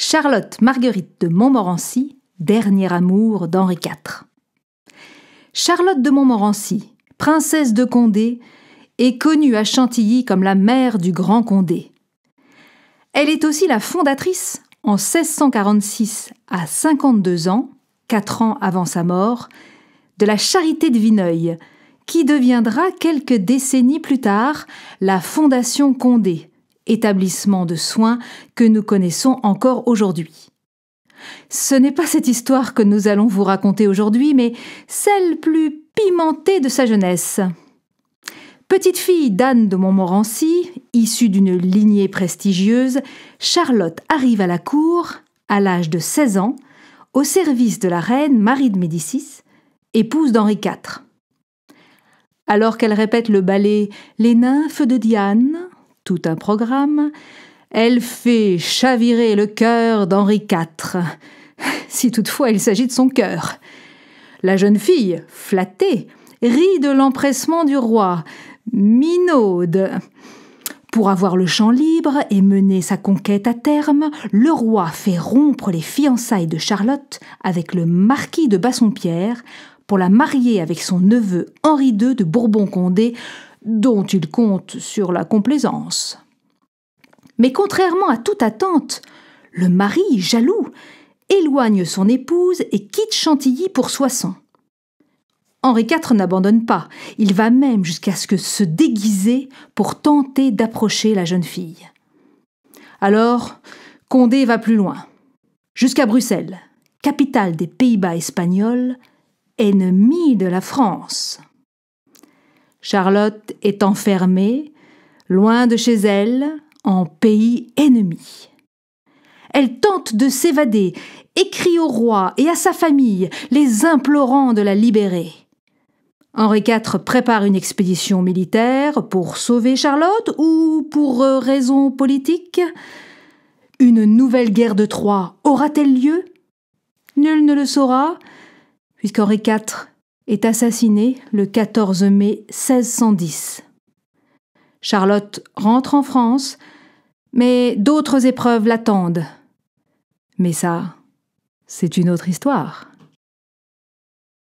Charlotte Marguerite de Montmorency, dernier amour d'Henri IV. Charlotte de Montmorency, princesse de Condé, est connue à Chantilly comme la mère du Grand Condé. Elle est aussi la fondatrice, en 1646 à 52 ans, quatre ans avant sa mort, de la Charité de Vineuil, qui deviendra quelques décennies plus tard la Fondation Condé, établissement de soins que nous connaissons encore aujourd'hui. Ce n'est pas cette histoire que nous allons vous raconter aujourd'hui, mais celle plus pimentée de sa jeunesse. Petite fille d'Anne de Montmorency, issue d'une lignée prestigieuse, Charlotte arrive à la cour, à l'âge de 16 ans, au service de la reine Marie de Médicis, épouse d'Henri IV. Alors qu'elle répète le ballet Les nymphes de Diane, tout un programme, elle fait chavirer le cœur d'Henri IV, si toutefois il s'agit de son cœur. La jeune fille, flattée, rit de l'empressement du roi, minaude. Pour avoir le champ libre et mener sa conquête à terme, le roi fait rompre les fiançailles de Charlotte avec le marquis de Bassompierre pour la marier avec son neveu Henri II de Bourbon-Condé, dont il compte sur la complaisance. Mais contrairement à toute attente, le mari, jaloux, éloigne son épouse et quitte Chantilly pour Soissons. Henri IV n'abandonne pas, il va même jusqu'à ce que se déguiser pour tenter d'approcher la jeune fille. Alors, Condé va plus loin, jusqu'à Bruxelles, capitale des Pays-Bas espagnols, ennemie de la France. Charlotte est enfermée, loin de chez elle, en pays ennemi. Elle tente de s'évader, écrit au roi et à sa famille, les implorant de la libérer. Henri IV prépare une expédition militaire pour sauver Charlotte ou pour euh, raison politique Une nouvelle guerre de Troie aura-t-elle lieu Nul ne le saura, puisqu'Henri IV est assassinée le 14 mai 1610. Charlotte rentre en France, mais d'autres épreuves l'attendent. Mais ça, c'est une autre histoire.